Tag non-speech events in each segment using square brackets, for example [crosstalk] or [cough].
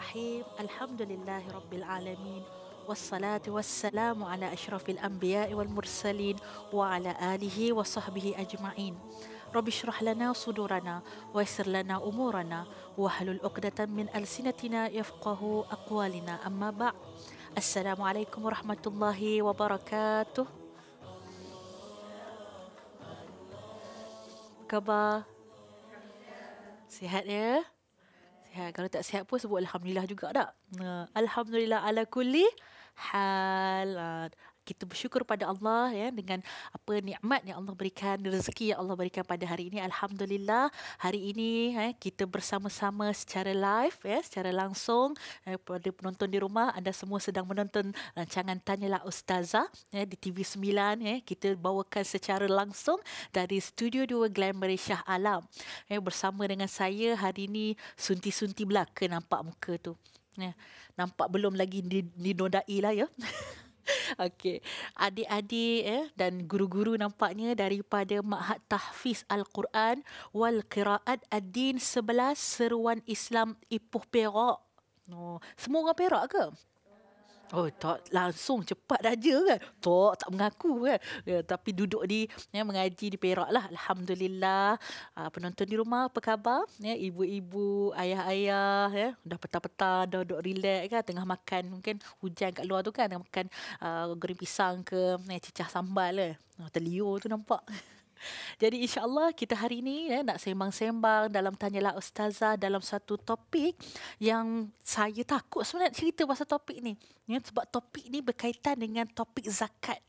الرحيم الحمد لله رب العالمين والصلاة والسلام على أشرف الأنبياء والمرسلين وعلى آله وصحبه أجمعين رب اشرح لنا صدورنا ويسر لنا أمورنا واحلل عقدة من ألسنتنا يفقه أقوالنا أما بعد السلام عليكم ورحمة الله وبركاته كبا Sihat ya? sihat. Kalau tak sihat pun sebut alhamdulillah juga tak? Uh, alhamdulillah ala kulli halat. Ah, kita bersyukur pada Allah ya dengan apa nikmat yang Allah berikan rezeki yang Allah berikan pada hari ini alhamdulillah hari ini ya kita bersama-sama secara live ya secara langsung ya, pada penonton di rumah anda semua sedang menonton rancangan tanyalah ustazah ya di TV9 ya kita bawakan secara langsung dari studio 2 Glam Malaysia Alam ya bersama dengan saya hari ini sunti-sunti belaka nampak muka tu ya nampak belum lagi dinodai lah ya [laughs] [laughs] Okey. Adik-adik eh, dan guru-guru nampaknya daripada Mahat Tahfiz Al-Quran wal Qiraat Ad-Din 11 Seruan Islam Ipoh Perak. Oh, semua orang Perak ke? Oh tak langsung cepat raja kan. Tak tak mengaku kan. Ya, tapi duduk di ya, mengaji di Perak lah. Alhamdulillah. Uh, penonton di rumah apa khabar? Ya, ibu-ibu, ayah-ayah. Ya, dah petang-petang dah duduk relax kan. Tengah makan mungkin hujan kat luar tu kan. makan uh, goreng pisang ke ya, cicah sambal lah. Eh. Kan? Oh, terlio tu nampak. Jadi insyaAllah kita hari ini eh, nak sembang-sembang dalam Tanyalah Ustazah dalam satu topik yang saya takut sebenarnya cerita pasal topik ni. Ya, sebab topik ni berkaitan dengan topik zakat.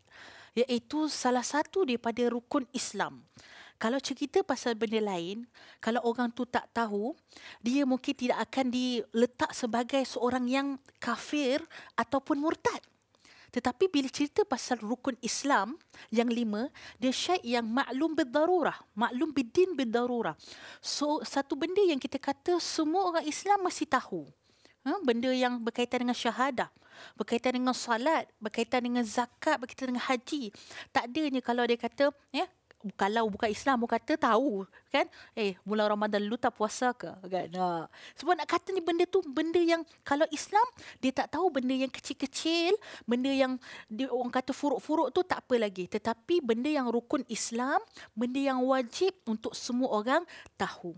Iaitu salah satu daripada rukun Islam. Kalau cerita pasal benda lain, kalau orang tu tak tahu, dia mungkin tidak akan diletak sebagai seorang yang kafir ataupun murtad. Tetapi bila cerita pasal rukun Islam yang lima, dia syait yang maklum berdarurah, Maklum bidin berdarurah. So, satu benda yang kita kata semua orang Islam masih tahu. Ha, benda yang berkaitan dengan syahadah, berkaitan dengan salat, berkaitan dengan zakat, berkaitan dengan haji. Tak adanya kalau dia kata, ya, kalau bukan Islam mu kata tahu kan eh bulan Ramadan lu tak puasa ke kan ha. sebab nak kata ni benda tu benda yang kalau Islam dia tak tahu benda yang kecil-kecil benda yang dia orang kata furuk-furuk tu tak apa lagi tetapi benda yang rukun Islam benda yang wajib untuk semua orang tahu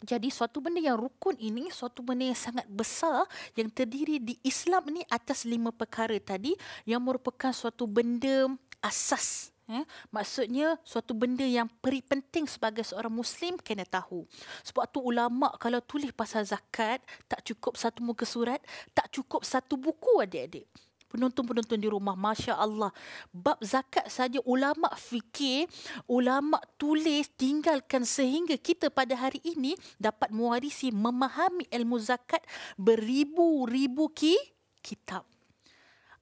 jadi suatu benda yang rukun ini suatu benda yang sangat besar yang terdiri di Islam ni atas lima perkara tadi yang merupakan suatu benda asas Eh? Maksudnya suatu benda yang peri penting sebagai seorang Muslim kena tahu. Sebab tu ulama kalau tulis pasal zakat tak cukup satu muka surat, tak cukup satu buku adik-adik. Penonton-penonton di rumah, Masya Allah. Bab zakat saja ulama fikir, ulama tulis, tinggalkan sehingga kita pada hari ini dapat mewarisi, memahami ilmu zakat beribu-ribu ki kitab.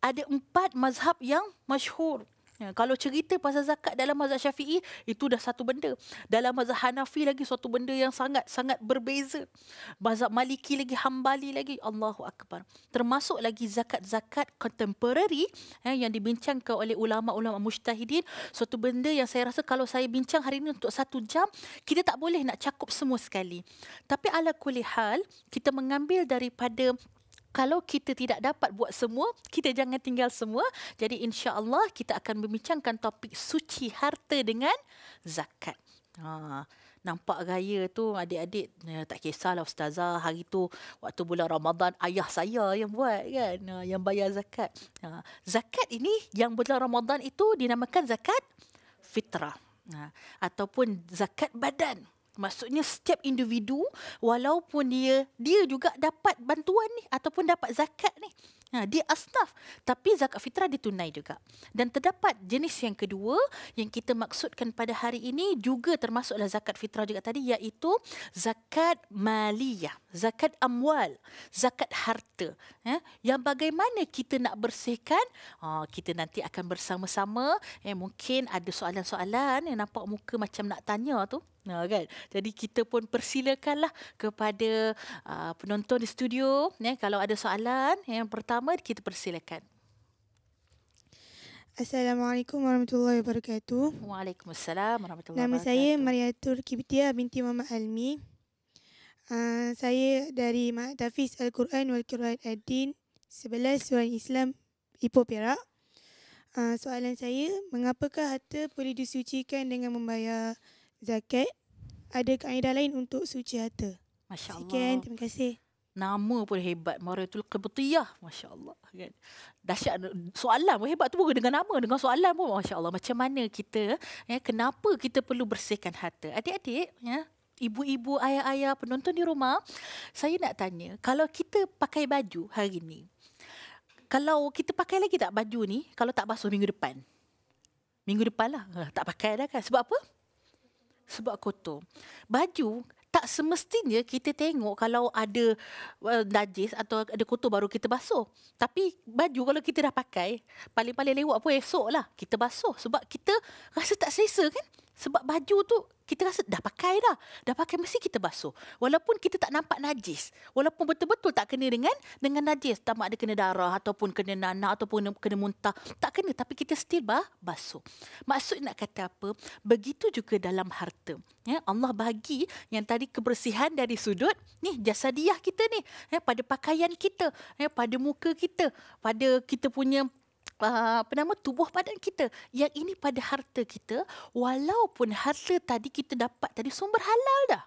Ada empat mazhab yang masyhur. Ya, kalau cerita pasal zakat dalam mazhab Syafi'i itu dah satu benda. Dalam mazhab Hanafi lagi satu benda yang sangat sangat berbeza. Mazhab Maliki lagi Hambali lagi Allahu akbar. Termasuk lagi zakat-zakat contemporary ya, yang dibincangkan oleh ulama-ulama mujtahidin. Satu benda yang saya rasa kalau saya bincang hari ini untuk satu jam kita tak boleh nak cakup semua sekali. Tapi ala kulli hal kita mengambil daripada kalau kita tidak dapat buat semua, kita jangan tinggal semua. Jadi insya-Allah kita akan membincangkan topik suci harta dengan zakat. Ha nampak gaya tu adik-adik ya, tak kisahlah ustazah hari tu waktu bulan Ramadan ayah saya yang buat kan ha, yang bayar zakat. Ha, zakat ini yang bulan Ramadan itu dinamakan zakat fitrah. Ha, ataupun zakat badan. Maksudnya setiap individu walaupun dia dia juga dapat bantuan ni ataupun dapat zakat ni. Ha, dia asnaf tapi zakat fitrah dia juga. Dan terdapat jenis yang kedua yang kita maksudkan pada hari ini juga termasuklah zakat fitrah juga tadi iaitu zakat maliyah zakat amwal, zakat harta. Ya? Yang bagaimana kita nak bersihkan, ha, kita nanti akan bersama-sama. Eh, mungkin ada soalan-soalan yang nampak muka macam nak tanya tu. Ha, kan? Jadi kita pun persilakanlah kepada uh, penonton di studio. Ya? Kalau ada soalan, yang pertama kita persilakan. Assalamualaikum warahmatullahi wabarakatuh. Waalaikumsalam warahmatullahi wabarakatuh. Nama saya Mariatur Kibitia binti Mama Almi. Ah, saya dari Ma'atafiz Al-Quran wal Quran Ad-Din 11 Suruhan Islam Ipoh Perak. Uh, soalan saya, mengapakah harta boleh disucikan dengan membayar zakat? Ada kaedah lain untuk suci harta? Masya Allah. Sekian, terima kasih. Nama pun hebat. Maratul Qibtiyah. Masya Allah. Kan? Dahsyat soalan pun hebat tu pun dengan nama, dengan soalan pun. Masya Allah. Macam mana kita, ya, kenapa kita perlu bersihkan harta? Adik-adik, ya, ibu-ibu, ayah-ayah, penonton di rumah, saya nak tanya, kalau kita pakai baju hari ini, kalau kita pakai lagi tak baju ni, kalau tak basuh minggu depan? Minggu depan lah, ah, tak pakai dah kan. Sebab apa? Sebab kotor. Baju, tak semestinya kita tengok kalau ada eh, najis atau ada kotor baru kita basuh. Tapi baju kalau kita dah pakai, paling-paling lewat pun esok lah kita basuh. Sebab kita rasa tak selesa kan? Sebab baju tu kita rasa dah pakai dah. Dah pakai mesti kita basuh. Walaupun kita tak nampak najis. Walaupun betul-betul tak kena dengan dengan najis. Tak ada kena darah ataupun kena nanah ataupun kena, kena muntah. Tak kena tapi kita still bah, basuh. Maksud nak kata apa? Begitu juga dalam harta. Ya, Allah bagi yang tadi kebersihan dari sudut ni jasadiah kita ni. Ya, pada pakaian kita. Ya, pada muka kita. Pada kita punya Ah, apa nama tubuh badan kita yang ini pada harta kita walaupun harta tadi kita dapat tadi sumber halal dah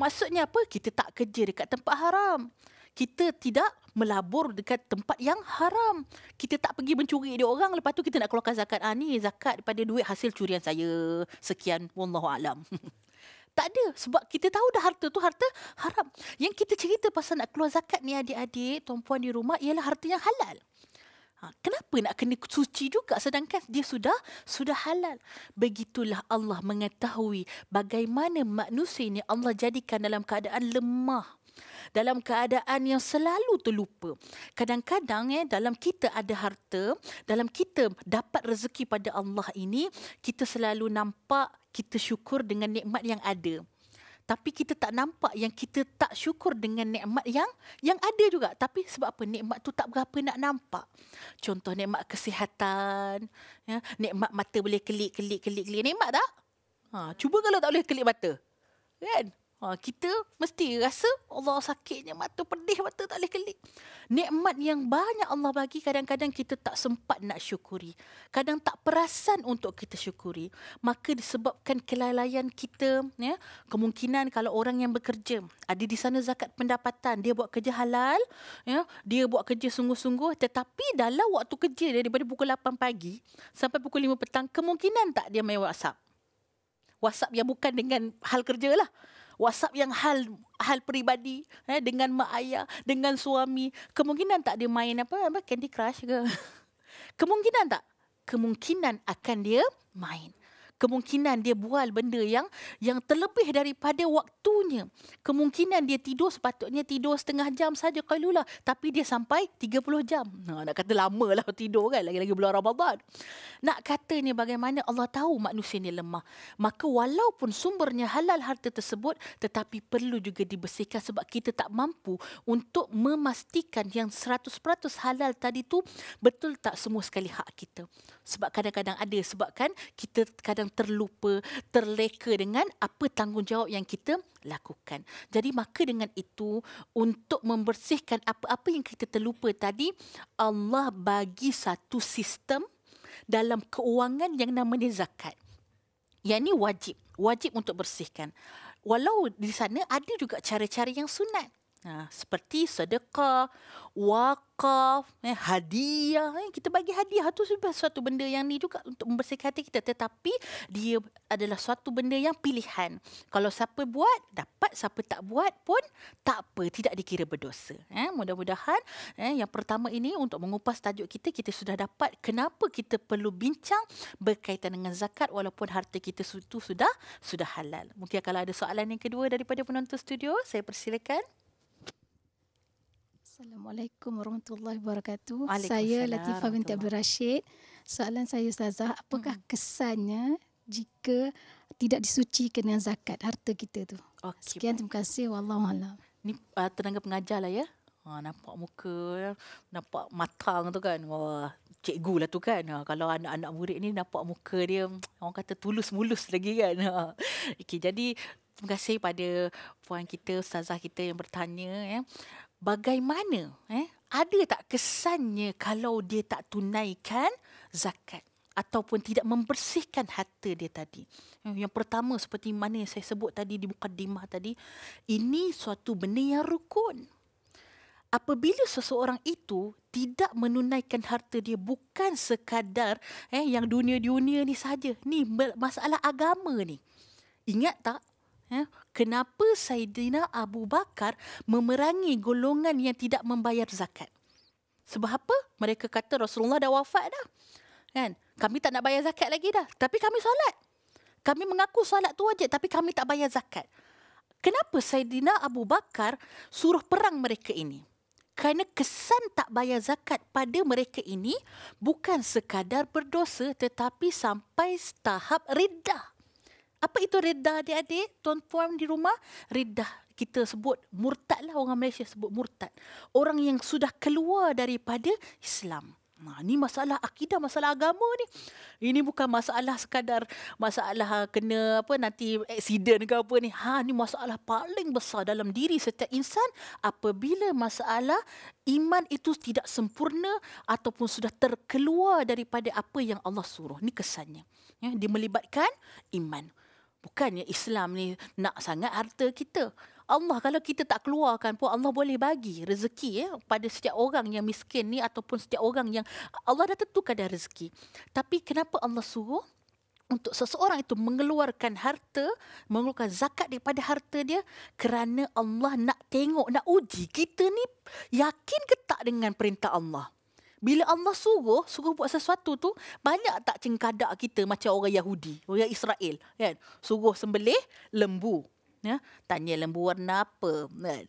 maksudnya apa kita tak kerja dekat tempat haram kita tidak melabur dekat tempat yang haram. Kita tak pergi mencuri dia orang lepas tu kita nak keluarkan zakat. Ah zakat pada duit hasil curian saya. Sekian wallahu alam. [laughs] tak ada sebab kita tahu dah harta tu harta haram. Yang kita cerita pasal nak keluar zakat ni adik-adik, tuan-puan di rumah ialah harta yang halal. Ha, kenapa nak kena suci juga sedangkan dia sudah sudah halal. Begitulah Allah mengetahui bagaimana manusia ini Allah jadikan dalam keadaan lemah. Dalam keadaan yang selalu terlupa. Kadang-kadang eh, dalam kita ada harta, dalam kita dapat rezeki pada Allah ini, kita selalu nampak kita syukur dengan nikmat yang ada tapi kita tak nampak yang kita tak syukur dengan nikmat yang yang ada juga tapi sebab apa nikmat tu tak berapa nak nampak contoh nikmat kesihatan ya nikmat mata boleh kelik kelik kelik kelik nikmat tak ha cuba kalau tak boleh kelik mata kan Ha, kita mesti rasa Allah sakitnya mata pedih mata tak boleh kelik. Nikmat yang banyak Allah bagi kadang-kadang kita tak sempat nak syukuri. Kadang tak perasan untuk kita syukuri. Maka disebabkan kelalaian kita, ya, kemungkinan kalau orang yang bekerja ada di sana zakat pendapatan, dia buat kerja halal, ya, dia buat kerja sungguh-sungguh tetapi dalam waktu kerja dia daripada pukul 8 pagi sampai pukul 5 petang kemungkinan tak dia main WhatsApp. WhatsApp yang bukan dengan hal kerja lah. WhatsApp yang hal hal peribadi eh, dengan mak ayah, dengan suami. Kemungkinan tak dia main apa, apa Candy Crush ke? [laughs] Kemungkinan tak? Kemungkinan akan dia main kemungkinan dia bual benda yang yang terlebih daripada waktunya. Kemungkinan dia tidur sepatutnya tidur setengah jam saja kalulah. Tapi dia sampai 30 jam. Nah, nak kata lama lah tidur kan lagi-lagi bulan Ramadan. Nak kata katanya bagaimana Allah tahu manusia ni lemah. Maka walaupun sumbernya halal harta tersebut tetapi perlu juga dibersihkan sebab kita tak mampu untuk memastikan yang 100% halal tadi tu betul tak semua sekali hak kita. Sebab kadang-kadang ada sebab kan kita kadang kadang terlupa, terleka dengan apa tanggungjawab yang kita lakukan. Jadi maka dengan itu untuk membersihkan apa-apa yang kita terlupa tadi, Allah bagi satu sistem dalam keuangan yang namanya zakat. Yang ini wajib, wajib untuk bersihkan. Walau di sana ada juga cara-cara yang sunat. Ha, seperti sedekah, wakaf, eh, hadiah. Eh, kita bagi hadiah tu sebab suatu benda yang ni juga untuk membersihkan hati kita. Tetapi dia adalah suatu benda yang pilihan. Kalau siapa buat, dapat. Siapa tak buat pun tak apa. Tidak dikira berdosa. Eh, mudah-mudahan eh, yang pertama ini untuk mengupas tajuk kita, kita sudah dapat kenapa kita perlu bincang berkaitan dengan zakat walaupun harta kita itu sudah sudah halal. Mungkin kalau ada soalan yang kedua daripada penonton studio, saya persilakan. Assalamualaikum warahmatullahi wabarakatuh. Saya Latifa binti Abdul Rashid. Soalan saya Ustazah, apakah hmm. kesannya jika tidak disuci kena zakat harta kita tu? Okay, Sekian terima kasih wallahu alam. Ni uh, tenaga pengajar lah ya. Ha, nampak muka, nampak matang tu kan. Wah, cikgu lah tu kan. Ha, kalau anak-anak murid ni nampak muka dia, [tsk] orang kata tulus-mulus lagi kan. Ha. [laughs] Okay, jadi terima kasih pada puan kita, ustazah kita yang bertanya. Ya bagaimana eh ada tak kesannya kalau dia tak tunaikan zakat ataupun tidak membersihkan harta dia tadi. Eh, yang pertama seperti mana yang saya sebut tadi di mukadimah tadi, ini suatu benda yang rukun. Apabila seseorang itu tidak menunaikan harta dia bukan sekadar eh yang dunia-dunia ni saja. Ni masalah agama ni. Ingat tak Eh, kenapa Saidina Abu Bakar memerangi golongan yang tidak membayar zakat? Sebab apa? Mereka kata Rasulullah dah wafat dah. Kan? Kami tak nak bayar zakat lagi dah. Tapi kami solat. Kami mengaku solat tu wajib tapi kami tak bayar zakat. Kenapa Saidina Abu Bakar suruh perang mereka ini? Kerana kesan tak bayar zakat pada mereka ini bukan sekadar berdosa tetapi sampai tahap redah. Apa itu redah adik-adik? Tuan puan di rumah, redah. Kita sebut murtad lah orang Malaysia sebut murtad. Orang yang sudah keluar daripada Islam. Nah, ini masalah akidah, masalah agama ni. Ini bukan masalah sekadar masalah ah, kena apa nanti accident ke apa ni. Ha, ini masalah paling besar dalam diri setiap insan apabila masalah iman itu tidak sempurna ataupun sudah terkeluar daripada apa yang Allah suruh. Ini kesannya. Ya, dia melibatkan iman. Bukannya Islam ni nak sangat harta kita. Allah kalau kita tak keluarkan pun Allah boleh bagi rezeki ya pada setiap orang yang miskin ni ataupun setiap orang yang Allah dah tentukan ada rezeki. Tapi kenapa Allah suruh untuk seseorang itu mengeluarkan harta, mengeluarkan zakat daripada harta dia kerana Allah nak tengok, nak uji kita ni yakin ke tak dengan perintah Allah. Bila Allah suruh, suruh buat sesuatu tu, banyak tak cengkadak kita macam orang Yahudi, orang Israel. Kan? Suruh sembelih lembu. Ya? Tanya lembu warna apa. Kan?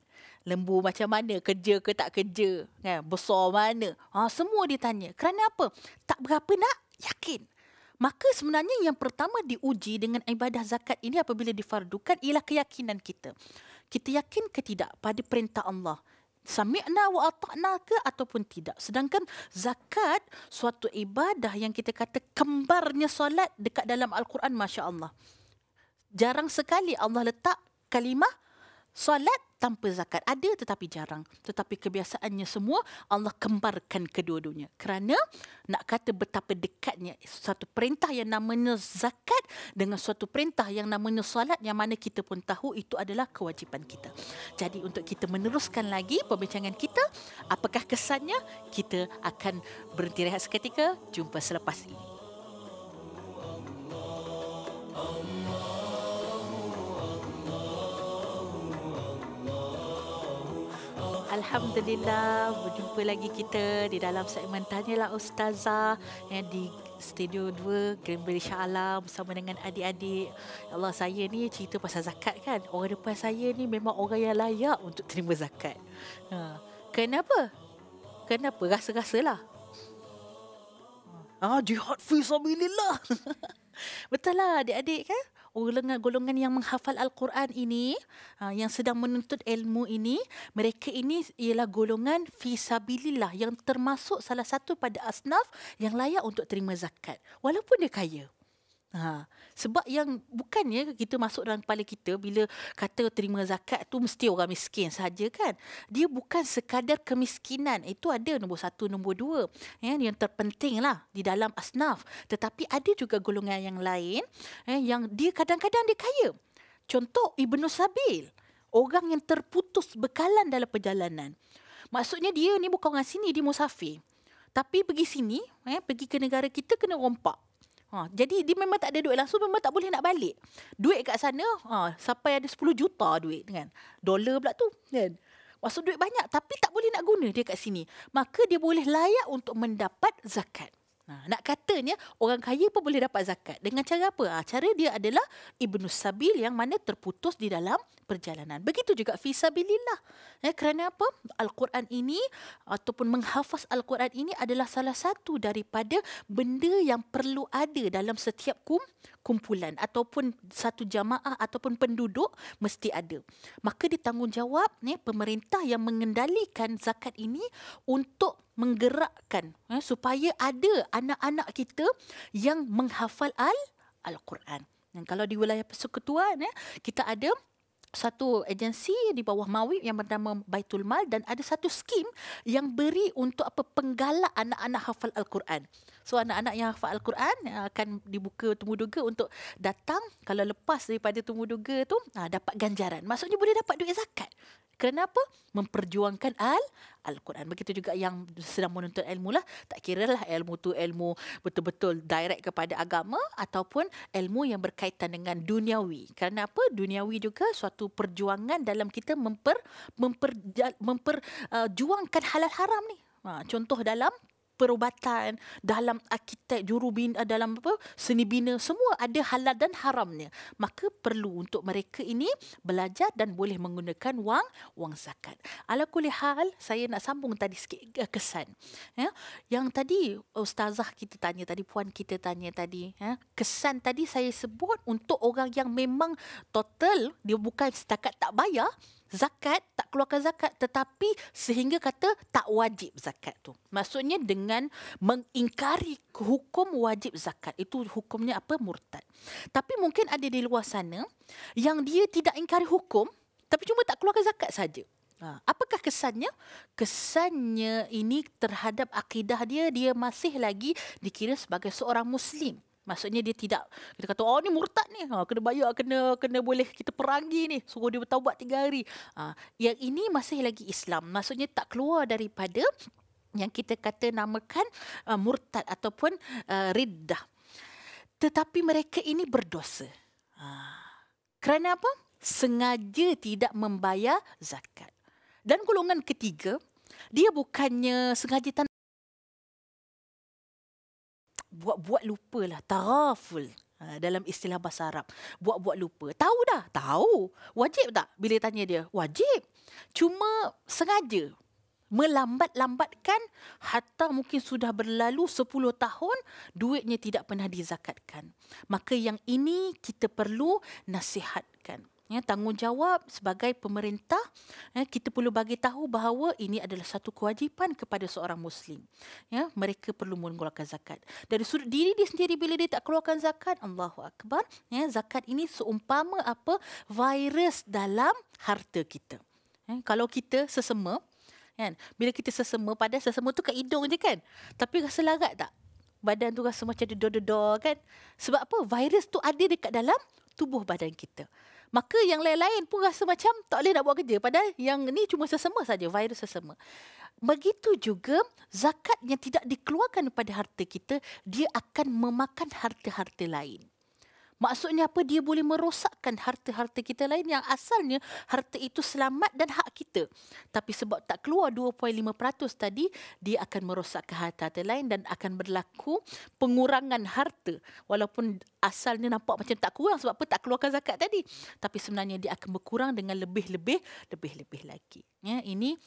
Lembu macam mana, kerja ke tak kerja. Kan? Besar mana. Ha, semua ditanya. Kerana apa? Tak berapa nak yakin. Maka sebenarnya yang pertama diuji dengan ibadah zakat ini apabila difardukan ialah keyakinan kita. Kita yakin ke tidak pada perintah Allah sami'na wa ata'na ke ataupun tidak. Sedangkan zakat suatu ibadah yang kita kata kembarnya solat dekat dalam Al-Quran, Masya Allah. Jarang sekali Allah letak kalimah solat tanpa zakat. Ada tetapi jarang. Tetapi kebiasaannya semua Allah kembarkan kedua-duanya. Kerana nak kata betapa dekatnya satu perintah yang namanya zakat dengan suatu perintah yang namanya salat yang mana kita pun tahu itu adalah kewajipan kita. Jadi untuk kita meneruskan lagi pembincangan kita, apakah kesannya? Kita akan berhenti rehat seketika. Jumpa selepas ini. Allah, Alhamdulillah berjumpa lagi kita di dalam segmen Tanyalah Ustazah yang eh, di Studio 2 Greenbury Shah Alam bersama dengan adik-adik. Ya Allah saya ni cerita pasal zakat kan. Orang depan saya ni memang orang yang layak untuk terima zakat. Ha. Kenapa? Kenapa? Rasa-rasalah. Ah, jihad fi sabilillah. [laughs] Betul lah adik-adik kan? golongan-golongan yang menghafal Al-Quran ini, ah, yang sedang menuntut ilmu ini, mereka ini ialah golongan fisabilillah yang termasuk salah satu pada asnaf yang layak untuk terima zakat. Walaupun dia kaya. Ha. Sebab yang bukannya kita masuk dalam kepala kita bila kata terima zakat tu mesti orang miskin saja kan. Dia bukan sekadar kemiskinan. Itu ada nombor satu, nombor dua. Ya, yang terpenting lah di dalam asnaf. Tetapi ada juga golongan yang lain ya, yang dia kadang-kadang dia kaya. Contoh Ibnu Sabil. Orang yang terputus bekalan dalam perjalanan. Maksudnya dia ni bukan orang sini, dia musafir. Tapi pergi sini, eh, pergi ke negara kita kena rompak. Ha, jadi dia memang tak ada duit langsung memang tak boleh nak balik. Duit kat sana ha, sampai ada 10 juta duit kan. Dolar pula tu kan. Maksud duit banyak tapi tak boleh nak guna dia kat sini. Maka dia boleh layak untuk mendapat zakat. Ha, nak katanya orang kaya pun boleh dapat zakat. Dengan cara apa? Ha, cara dia adalah Ibnu Sabil yang mana terputus di dalam perjalanan. Begitu juga Fisabilillah. Ya, kerana apa? Al-Quran ini ataupun menghafaz Al-Quran ini adalah salah satu daripada benda yang perlu ada dalam setiap kum, kumpulan ataupun satu jamaah ataupun penduduk mesti ada. Maka ditanggungjawab ya, pemerintah yang mengendalikan zakat ini untuk menggerakkan ya, supaya ada anak-anak kita yang menghafal al al-Quran. Dan kalau di wilayah persekutuan ya, kita ada satu agensi di bawah Mawi yang bernama Baitul Mal dan ada satu skim yang beri untuk apa penggalak anak-anak hafal al-Quran. So anak-anak yang hafal Al-Quran akan dibuka temuduga untuk datang kalau lepas daripada temuduga tu ah, dapat ganjaran. Maksudnya boleh dapat duit zakat. Kerana apa? Memperjuangkan al Al-Quran. Begitu juga yang sedang menuntut ilmu lah. Tak kira lah ilmu tu ilmu betul-betul direct kepada agama ataupun ilmu yang berkaitan dengan duniawi. Kerana apa? Duniawi juga suatu perjuangan dalam kita memper, memper, memper, uh, halal haram ni. Ha, contoh dalam perubatan dalam arkitek jurubina eh, dalam apa seni bina semua ada halal dan haramnya maka perlu untuk mereka ini belajar dan boleh menggunakan wang wang zakat ala hal saya nak sambung tadi sikit eh, kesan ya yang tadi ustazah kita tanya tadi puan kita tanya tadi ya kesan tadi saya sebut untuk orang yang memang total dia bukan setakat tak bayar zakat, tak keluarkan zakat tetapi sehingga kata tak wajib zakat tu. Maksudnya dengan mengingkari hukum wajib zakat. Itu hukumnya apa? Murtad. Tapi mungkin ada di luar sana yang dia tidak ingkari hukum tapi cuma tak keluarkan zakat saja. Ha. Apakah kesannya? Kesannya ini terhadap akidah dia, dia masih lagi dikira sebagai seorang Muslim. Maksudnya dia tidak kita kata oh ni murtad ni ha, kena bayar kena kena boleh kita perangi ni suruh dia bertaubat tiga hari. Ha, yang ini masih lagi Islam. Maksudnya tak keluar daripada yang kita kata namakan uh, murtad ataupun uh, riddah. Tetapi mereka ini berdosa. Ha. Kerana apa? Sengaja tidak membayar zakat. Dan golongan ketiga, dia bukannya sengaja tanpa buat-buat lupa lah taraful ha, dalam istilah bahasa Arab buat-buat lupa tahu dah tahu wajib tak bila tanya dia wajib cuma sengaja melambat-lambatkan hatta mungkin sudah berlalu 10 tahun duitnya tidak pernah dizakatkan maka yang ini kita perlu nasihatkan ya tanggungjawab sebagai pemerintah ya kita perlu bagi tahu bahawa ini adalah satu kewajipan kepada seorang muslim ya mereka perlu mengeluarkan zakat dari sudut diri dia sendiri bila dia tak keluarkan zakat Allahu akbar ya zakat ini seumpama apa virus dalam harta kita ya kalau kita sesama kan bila kita sesama pada sesama tu kat hidung je kan tapi rasa larat tak badan tu rasa macam ada dor-dor kan sebab apa virus tu ada dekat dalam tubuh badan kita maka yang lain-lain pun rasa macam tak boleh nak buat kerja padahal yang ni cuma sesama saja virus sesama begitu juga zakat yang tidak dikeluarkan pada harta kita dia akan memakan harta-harta lain Maksudnya apa? Dia boleh merosakkan harta-harta kita lain yang asalnya harta itu selamat dan hak kita. Tapi sebab tak keluar 2.5% tadi, dia akan merosakkan harta-harta lain dan akan berlaku pengurangan harta. Walaupun asalnya nampak macam tak kurang sebab apa tak keluarkan zakat tadi. Tapi sebenarnya dia akan berkurang dengan lebih-lebih, lebih-lebih lagi. Ya, ini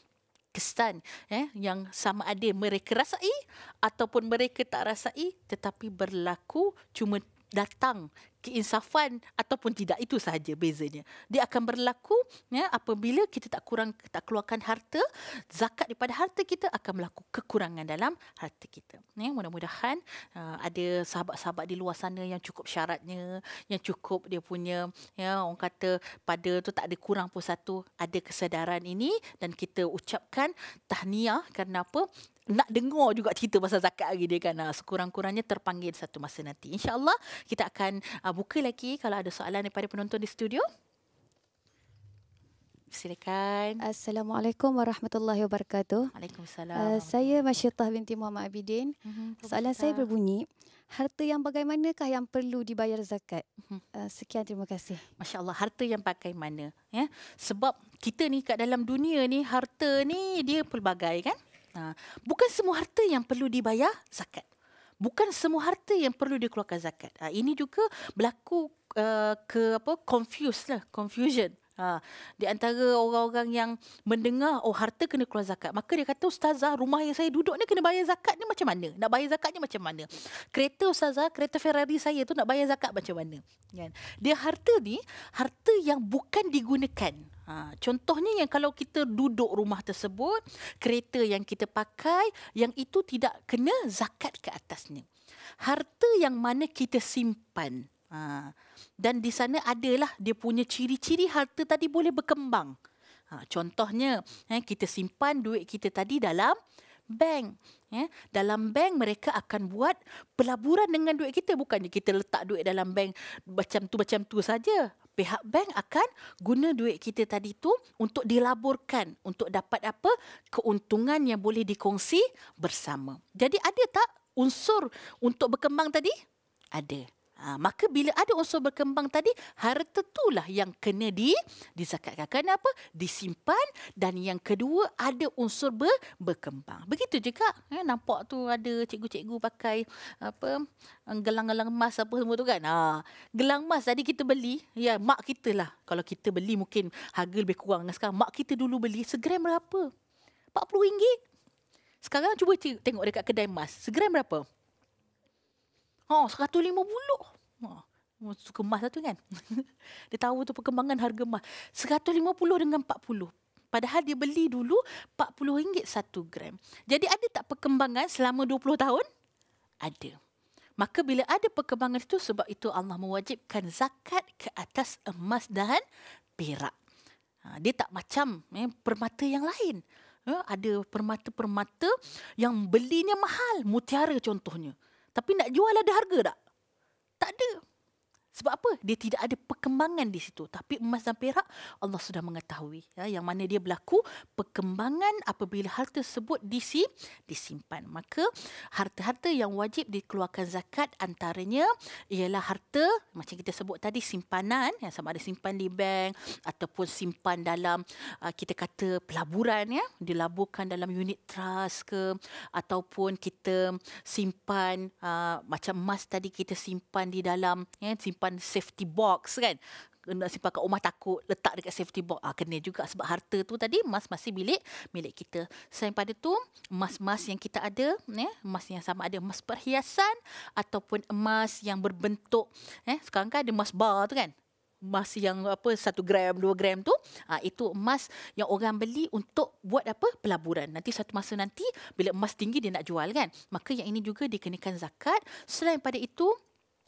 kesan eh, yang sama ada mereka rasai ataupun mereka tak rasai tetapi berlaku cuma datang keinsafan ataupun tidak itu sahaja bezanya dia akan berlaku ya apabila kita tak kurang tak keluarkan harta zakat daripada harta kita akan berlaku kekurangan dalam harta kita ya mudah-mudahan uh, ada sahabat-sahabat di luar sana yang cukup syaratnya yang cukup dia punya ya orang kata pada tu tak ada kurang pun satu ada kesedaran ini dan kita ucapkan tahniah kerana apa nak dengar juga cerita pasal zakat hari dia kan. Ah, sekurang-kurangnya terpanggil satu masa nanti. InsyaAllah kita akan ah, buka lagi kalau ada soalan daripada penonton di studio. Silakan. Assalamualaikum warahmatullahi wabarakatuh. Waalaikumsalam. Uh, saya Masyidah binti Muhammad Abidin. Uh-huh, Soalan besar. saya berbunyi, harta yang bagaimanakah yang perlu dibayar zakat? Uh, sekian terima kasih. Masya Allah, harta yang pakai mana? Ya? Sebab kita ni kat dalam dunia ni, harta ni dia pelbagai kan? Ha. Bukan semua harta yang perlu dibayar zakat. Bukan semua harta yang perlu dikeluarkan zakat. Ha. Ini juga berlaku uh, ke apa? Confused lah, confusion. Ha. Di antara orang-orang yang mendengar oh harta kena keluar zakat, maka dia kata ustazah rumah yang saya duduk ni kena bayar zakat ni macam mana? Nak bayar zakatnya macam mana? Kereta ustazah, kereta Ferrari saya tu nak bayar zakat macam mana? Kan? Dia harta ni harta yang bukan digunakan. Ha, contohnya yang kalau kita duduk rumah tersebut, kereta yang kita pakai, yang itu tidak kena zakat ke atasnya. Harta yang mana kita simpan. Ha, dan di sana adalah dia punya ciri-ciri harta tadi boleh berkembang. Ha, contohnya eh, kita simpan duit kita tadi dalam bank. Ya, dalam bank mereka akan buat pelaburan dengan duit kita bukannya kita letak duit dalam bank macam tu macam tu saja pihak bank akan guna duit kita tadi tu untuk dilaburkan untuk dapat apa keuntungan yang boleh dikongsi bersama. Jadi ada tak unsur untuk berkembang tadi? Ada. Ha, maka bila ada unsur berkembang tadi, harta itulah yang kena di, disakatkan. Apa? Disimpan dan yang kedua ada unsur ber, berkembang. Begitu juga. Ya, eh, nampak tu ada cikgu-cikgu pakai apa eh, gelang-gelang emas apa semua tu kan. Ha, gelang emas tadi kita beli, ya mak kita lah. Kalau kita beli mungkin harga lebih kurang dengan sekarang. Mak kita dulu beli segram berapa? RM40. Sekarang cuba tengok dekat kedai emas. Segram berapa? RM40. Ha, RM150. Ha, suka emas satu kan. [laughs] dia tahu tu perkembangan harga emas. RM150 dengan RM40. Padahal dia beli dulu RM40 satu gram. Jadi ada tak perkembangan selama 20 tahun? Ada. Maka bila ada perkembangan itu, sebab itu Allah mewajibkan zakat ke atas emas dan perak. Ha, dia tak macam eh, permata yang lain. Ha, ada permata-permata yang belinya mahal. Mutiara contohnya. Tapi nak jual ada harga tak? Tak ada. Sebab apa? Dia tidak ada perkembangan di situ. Tapi emas dan perak, Allah sudah mengetahui. Ya, yang mana dia berlaku, perkembangan apabila harta tersebut disi, disimpan. Maka harta-harta yang wajib dikeluarkan zakat antaranya ialah harta macam kita sebut tadi simpanan. Ya, sama ada simpan di bank ataupun simpan dalam uh, kita kata pelaburan. Ya, dilaburkan dalam unit trust ke ataupun kita simpan uh, macam emas tadi kita simpan di dalam ya, simpan simpan safety box kan nak simpan kat rumah takut letak dekat safety box ah kena juga sebab harta tu tadi emas masih milik milik kita selain pada tu emas-emas yang kita ada ya emas yang sama ada emas perhiasan ataupun emas yang berbentuk eh sekarang kan ada emas bar tu kan emas yang apa satu gram dua gram tu ah itu emas yang orang beli untuk buat apa pelaburan nanti satu masa nanti bila emas tinggi dia nak jual kan maka yang ini juga dikenakan zakat selain pada itu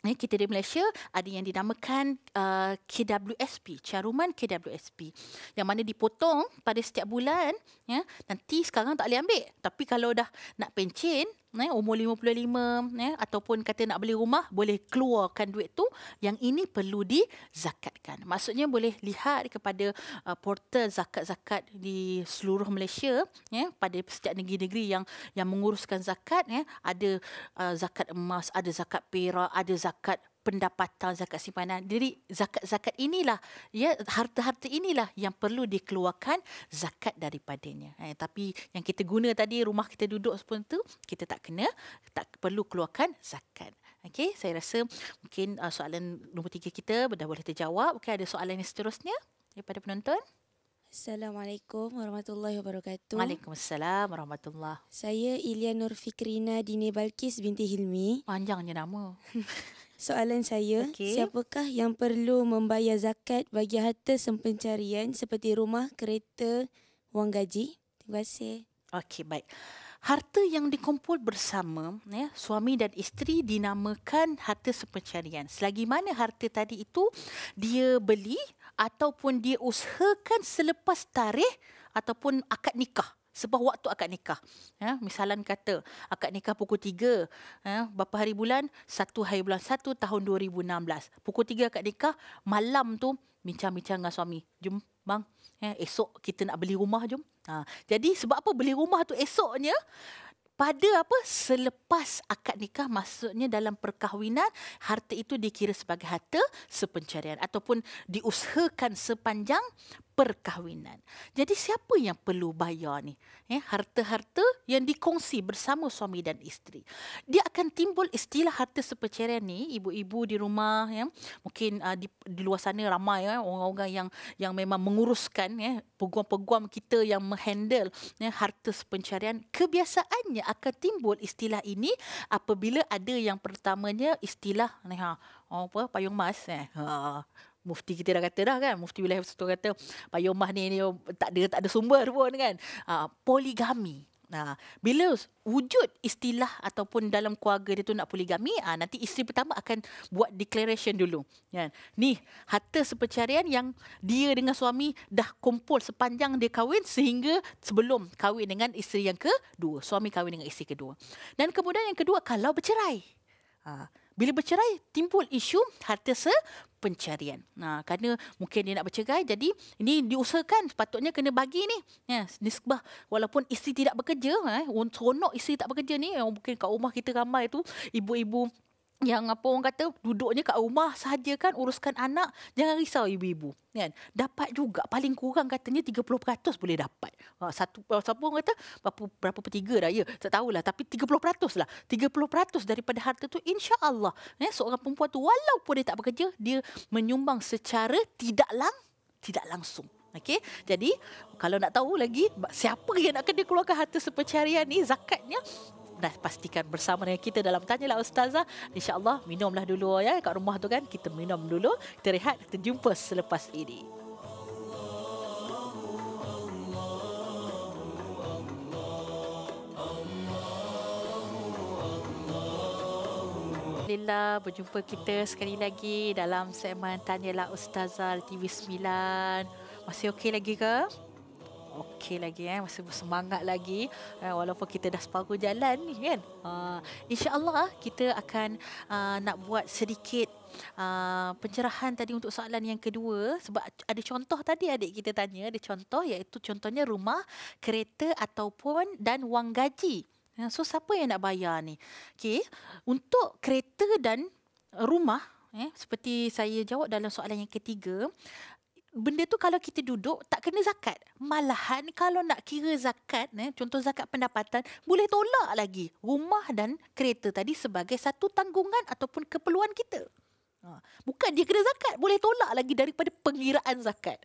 Ya, kita di Malaysia ada yang dinamakan uh, KWSP, caruman KWSP. Yang mana dipotong pada setiap bulan, ya. Nanti sekarang tak boleh ambil. Tapi kalau dah nak pencen, eh, umur 55 eh, ataupun kata nak beli rumah boleh keluarkan duit tu yang ini perlu di zakatkan. Maksudnya boleh lihat kepada uh, portal zakat-zakat di seluruh Malaysia eh, pada setiap negeri-negeri yang yang menguruskan zakat eh, ada uh, zakat emas, ada zakat perak, ada zakat pendapatan zakat simpanan. Jadi zakat-zakat inilah ya harta-harta inilah yang perlu dikeluarkan zakat daripadanya. Eh, tapi yang kita guna tadi rumah kita duduk pun tu kita tak kena tak perlu keluarkan zakat. Okey, saya rasa mungkin uh, soalan nombor tiga kita dah boleh terjawab. Okey, ada soalan yang seterusnya daripada penonton. Assalamualaikum warahmatullahi wabarakatuh. Waalaikumsalam warahmatullahi. Saya Ilya Nur Fikrina Dini Balkis binti Hilmi. Panjangnya nama. [laughs] Soalan saya, okay. siapakah yang perlu membayar zakat bagi harta sempencarian seperti rumah, kereta, wang gaji? Terima kasih. Okey, baik. Harta yang dikumpul bersama, ya, suami dan isteri dinamakan harta sempencarian. Selagi mana harta tadi itu dia beli ataupun dia usahakan selepas tarikh ataupun akad nikah. Sebab waktu akad nikah. Ya, misalan kata akad nikah pukul 3, ya, berapa hari bulan? satu hari bulan satu tahun 2016. Pukul 3 akad nikah, malam tu bincang-bincang dengan suami. Jom bang, ya, esok kita nak beli rumah jom. Ha, jadi sebab apa beli rumah tu esoknya? Pada apa selepas akad nikah maksudnya dalam perkahwinan harta itu dikira sebagai harta sepencarian ataupun diusahakan sepanjang perkahwinan. Jadi siapa yang perlu bayar ni? Eh, harta-harta yang dikongsi bersama suami dan isteri. Dia akan timbul istilah harta seperceraian ni, ibu-ibu di rumah ya. Mungkin uh, di, di luar sana ramai ya orang-orang yang yang memang menguruskan ya peguam-peguam kita yang menghandle ya harta seperceraian. Kebiasaannya akan timbul istilah ini apabila ada yang pertamanya istilah ni ha, apa payung mas eh. Ha mufti kita dah kata dah kan mufti wilayah satu kata payomah ni, ni tak ada tak ada sumber pun kan uh, poligami Nah, bila wujud istilah ataupun dalam keluarga dia tu nak poligami, ah nanti isteri pertama akan buat declaration dulu, kan. Ni harta sepercarian yang dia dengan suami dah kumpul sepanjang dia kahwin sehingga sebelum kahwin dengan isteri yang kedua, suami kahwin dengan isteri kedua. Dan kemudian yang kedua kalau bercerai. Ah, bila bercerai timbul isu harta se pencarian. Nah, kerana mungkin dia nak bercerai jadi ini diusahakan sepatutnya kena bagi ni. Ya, nisbah walaupun isteri tidak bekerja eh, seronok isteri tak bekerja ni, mungkin kat rumah kita ramai tu ibu-ibu yang apa orang kata duduknya kat rumah saja kan uruskan anak jangan risau ibu-ibu kan dapat juga paling kurang katanya 30% boleh dapat ha, satu eh, siapa orang kata berapa berapa pertiga dah ya tak tahulah tapi 30% lah 30% daripada harta tu insyaallah ya seorang perempuan tu walaupun dia tak bekerja dia menyumbang secara tidak lang tidak langsung Okay. Jadi kalau nak tahu lagi siapa yang nak kena keluarkan harta sepercarian ni zakatnya nak pastikan bersama dengan kita dalam tanya lah ustazah Insya Allah minumlah dulu ya kat rumah tu kan kita minum dulu kita rehat kita jumpa selepas ini Alhamdulillah berjumpa kita sekali lagi dalam segmen Tanyalah Ustazah TV 9. Masih okey lagi ke? okey lagi eh masih bersemangat lagi eh, walaupun kita dah separuh jalan ni kan uh, insyaallah ah, kita akan uh, nak buat sedikit Uh, pencerahan tadi untuk soalan yang kedua sebab ada contoh tadi adik kita tanya ada contoh iaitu contohnya rumah kereta ataupun dan wang gaji so siapa yang nak bayar ni okey untuk kereta dan rumah eh seperti saya jawab dalam soalan yang ketiga benda tu kalau kita duduk tak kena zakat. Malahan kalau nak kira zakat, eh, contoh zakat pendapatan, boleh tolak lagi rumah dan kereta tadi sebagai satu tanggungan ataupun keperluan kita. Ha, bukan dia kena zakat, boleh tolak lagi daripada pengiraan zakat.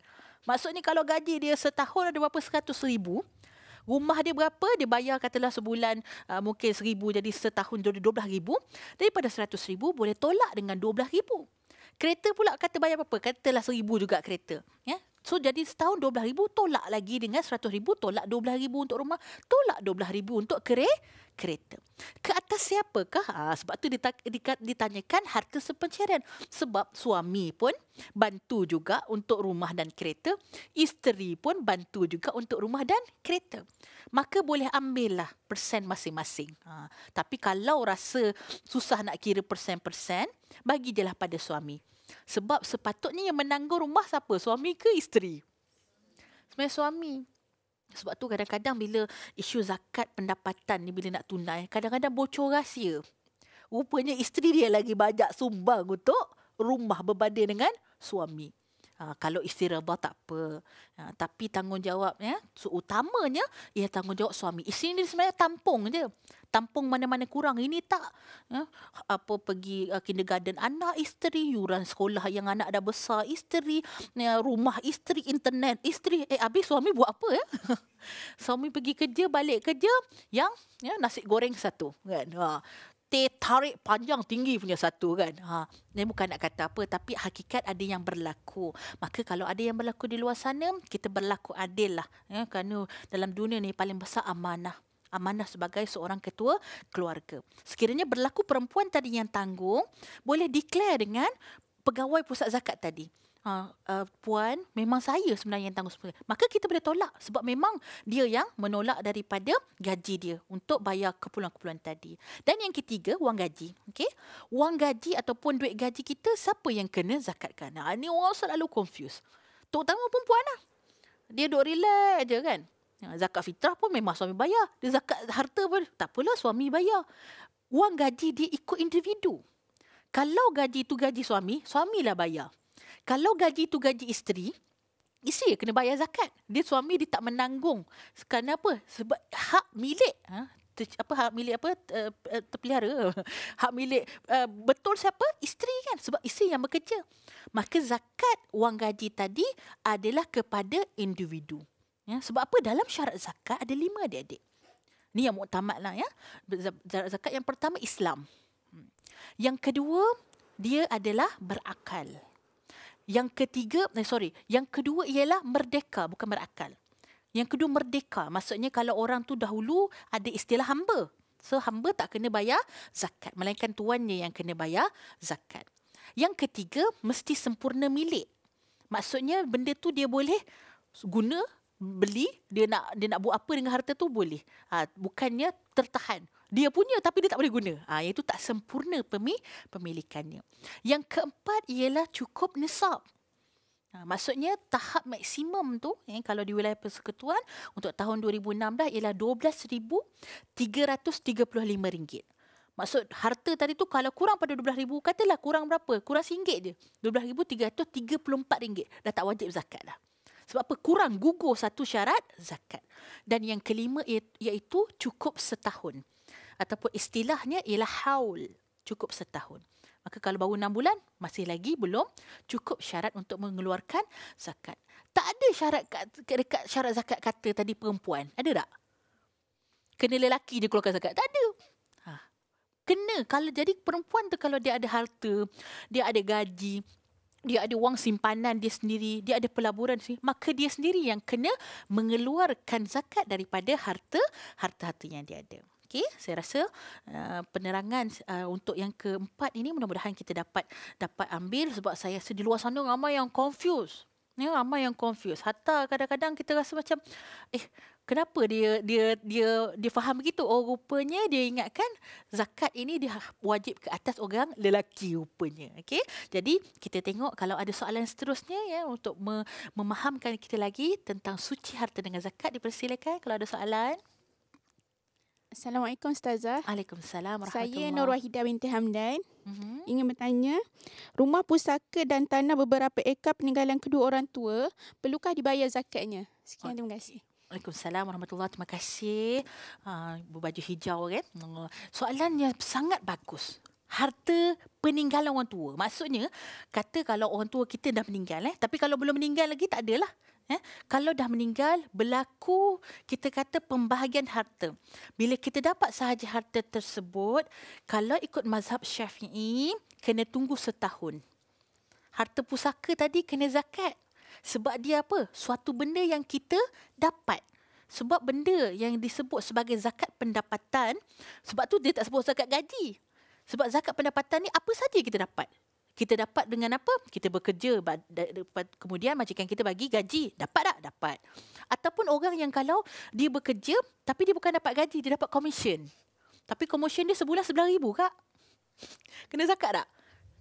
Maksudnya kalau gaji dia setahun ada berapa seratus ribu, Rumah dia berapa? Dia bayar katalah sebulan uh, mungkin seribu jadi setahun dua belas ribu. Daripada seratus ribu boleh tolak dengan dua belas ribu. Kereta pula kata bayar apa Katalah RM1,000 juga kereta. Ya? So jadi setahun RM12,000 tolak lagi dengan RM100,000 tolak RM12,000 untuk rumah, tolak RM12,000 untuk kere, kereta. Ke atas siapakah? Ha, sebab tu ditanyakan harta sepencerian. Sebab suami pun bantu juga untuk rumah dan kereta. Isteri pun bantu juga untuk rumah dan kereta. Maka boleh ambillah persen masing-masing. Ha, tapi kalau rasa susah nak kira persen-persen, bagi je lah pada suami. Sebab sepatutnya yang menanggung rumah siapa? Suami ke isteri? Sebenarnya suami. Sebab tu kadang-kadang bila isu zakat pendapatan ni bila nak tunai, kadang-kadang bocor rahsia. Rupanya isteri dia lagi banyak sumbang untuk rumah berbanding dengan suami. Ah, kalau istirahat tak apa. Ha, tapi tanggungjawab ya, so, utamanya ia tanggungjawab suami. Isteri ini sebenarnya tampung je. Tampung mana-mana kurang ini tak ya, apa pergi uh, kindergarten anak isteri, yuran sekolah yang anak dah besar isteri, ya, rumah isteri, internet isteri. Eh habis suami buat apa ya? [laughs] suami pergi kerja, balik kerja yang ya, nasi goreng satu kan. Ha getir, tarik panjang tinggi punya satu kan. Ha. Ini bukan nak kata apa tapi hakikat ada yang berlaku. Maka kalau ada yang berlaku di luar sana, kita berlaku adil lah. Ya, kerana dalam dunia ni paling besar amanah. Amanah sebagai seorang ketua keluarga. Sekiranya berlaku perempuan tadi yang tanggung, boleh declare dengan pegawai pusat zakat tadi ha, uh, puan memang saya sebenarnya yang tanggung semua. Maka kita boleh tolak sebab memang dia yang menolak daripada gaji dia untuk bayar keperluan-keperluan tadi. Dan yang ketiga, wang gaji. okay? Wang gaji ataupun duit gaji kita siapa yang kena zakatkan? Ha, ini orang selalu confuse. Terutama perempuan lah. Dia duduk relax aje kan. Ha, zakat fitrah pun memang suami bayar. Dia zakat harta pun tak apalah suami bayar. Wang gaji dia ikut individu. Kalau gaji itu gaji suami, suamilah bayar. Kalau gaji tu gaji isteri, isteri yang kena bayar zakat. Dia suami dia tak menanggung. Kerana apa? Sebab hak milik. Ha? Ter, apa hak milik apa eh, terpelihara [laughs] hak milik uh, betul siapa isteri kan sebab isteri yang bekerja maka zakat wang gaji tadi adalah kepada individu ya sebab apa dalam syarat zakat ada lima adik-adik ni yang muktamad lah ya syarat zakat yang pertama Islam hmm. yang kedua dia adalah berakal yang ketiga, eh, sorry, yang kedua ialah merdeka bukan berakal. Yang kedua merdeka, maksudnya kalau orang tu dahulu ada istilah hamba. So hamba tak kena bayar zakat, melainkan tuannya yang kena bayar zakat. Yang ketiga mesti sempurna milik. Maksudnya benda tu dia boleh guna beli dia nak dia nak buat apa dengan harta tu boleh ha, bukannya tertahan dia punya tapi dia tak boleh guna. Ha, iaitu tak sempurna pemilik pemilikannya. Yang keempat ialah cukup nisab. Ha, maksudnya tahap maksimum tu eh, kalau di wilayah persekutuan untuk tahun 2016 ialah rm ringgit. Maksud harta tadi tu kalau kurang pada RM12,000 katalah kurang berapa? Kurang RM1 je. rm ringgit. dah tak wajib zakat dah. Sebab apa? Kurang gugur satu syarat zakat. Dan yang kelima iaitu cukup setahun ataupun istilahnya ialah haul cukup setahun. Maka kalau baru enam bulan, masih lagi belum cukup syarat untuk mengeluarkan zakat. Tak ada syarat dekat syarat zakat kata tadi perempuan. Ada tak? Kena lelaki je keluarkan zakat. Tak ada. Ha. Kena. Kalau jadi perempuan tu kalau dia ada harta, dia ada gaji, dia ada wang simpanan dia sendiri, dia ada pelaburan sih, maka dia sendiri yang kena mengeluarkan zakat daripada harta harta-harta yang dia ada. Okey, saya rasa uh, penerangan uh, untuk yang keempat ini mudah-mudahan kita dapat dapat ambil sebab saya rasa di luar sana ramai yang confused. Ya, ramai yang confuse. Hatta kadang-kadang kita rasa macam eh kenapa dia dia dia dia faham begitu? Oh rupanya dia ingatkan zakat ini dia wajib ke atas orang lelaki rupanya. Okey. Jadi kita tengok kalau ada soalan seterusnya ya untuk memahamkan kita lagi tentang suci harta dengan zakat dipersilakan kalau ada soalan. Assalamualaikum Ustazah. Waalaikumsalam. Saya Nur Wahidah binti Hamdan. Mm-hmm. Ingin bertanya, rumah pusaka dan tanah beberapa ekar peninggalan kedua orang tua, perlukah dibayar zakatnya? Sekian okay. terima kasih. Assalamualaikum warahmatullahi wabarakatuh. terima kasih. Ha, ah, berbaju hijau kan. Soalan yang sangat bagus. Harta peninggalan orang tua. Maksudnya, kata kalau orang tua kita dah meninggal. Eh? Tapi kalau belum meninggal lagi, tak adalah. Eh? Kalau dah meninggal, berlaku kita kata pembahagian harta. Bila kita dapat sahaja harta tersebut, kalau ikut mazhab syafi'i, kena tunggu setahun. Harta pusaka tadi kena zakat. Sebab dia apa? Suatu benda yang kita dapat. Sebab benda yang disebut sebagai zakat pendapatan, sebab tu dia tak sebut zakat gaji. Sebab zakat pendapatan ni apa saja kita dapat kita dapat dengan apa? Kita bekerja. Kemudian majikan kita bagi gaji. Dapat tak? Dapat. Ataupun orang yang kalau dia bekerja tapi dia bukan dapat gaji. Dia dapat komisen. Tapi komisen dia sebulan rm ribu kak. Kena zakat tak?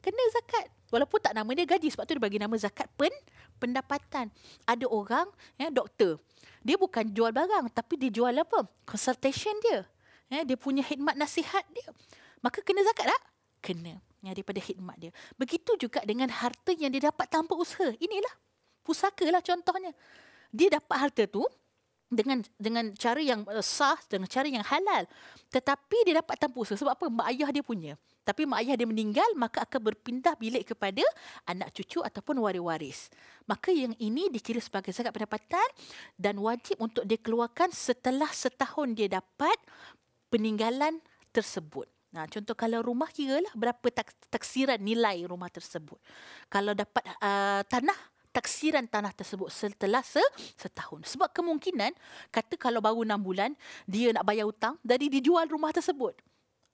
Kena zakat. Walaupun tak nama dia gaji. Sebab tu dia bagi nama zakat pen pendapatan. Ada orang, ya, doktor. Dia bukan jual barang. Tapi dia jual apa? Consultation dia. Ya, dia punya khidmat nasihat dia. Maka kena zakat tak? Kena ya, daripada khidmat dia. Begitu juga dengan harta yang dia dapat tanpa usaha. Inilah pusaka lah contohnya. Dia dapat harta tu dengan dengan cara yang eh, sah, dengan cara yang halal. Tetapi dia dapat tanpa usaha. Sebab apa? Mak ayah dia punya. Tapi mak ayah dia meninggal, maka akan berpindah bilik kepada anak cucu ataupun waris-waris. Maka yang ini dikira sebagai zakat pendapatan dan wajib untuk dia keluarkan setelah setahun dia dapat peninggalan tersebut. Nah, ha, contoh kalau rumah kira lah berapa tak, taksiran nilai rumah tersebut. Kalau dapat uh, tanah, taksiran tanah tersebut setelah se setahun. Sebab kemungkinan kata kalau baru enam bulan dia nak bayar hutang jadi dijual rumah tersebut.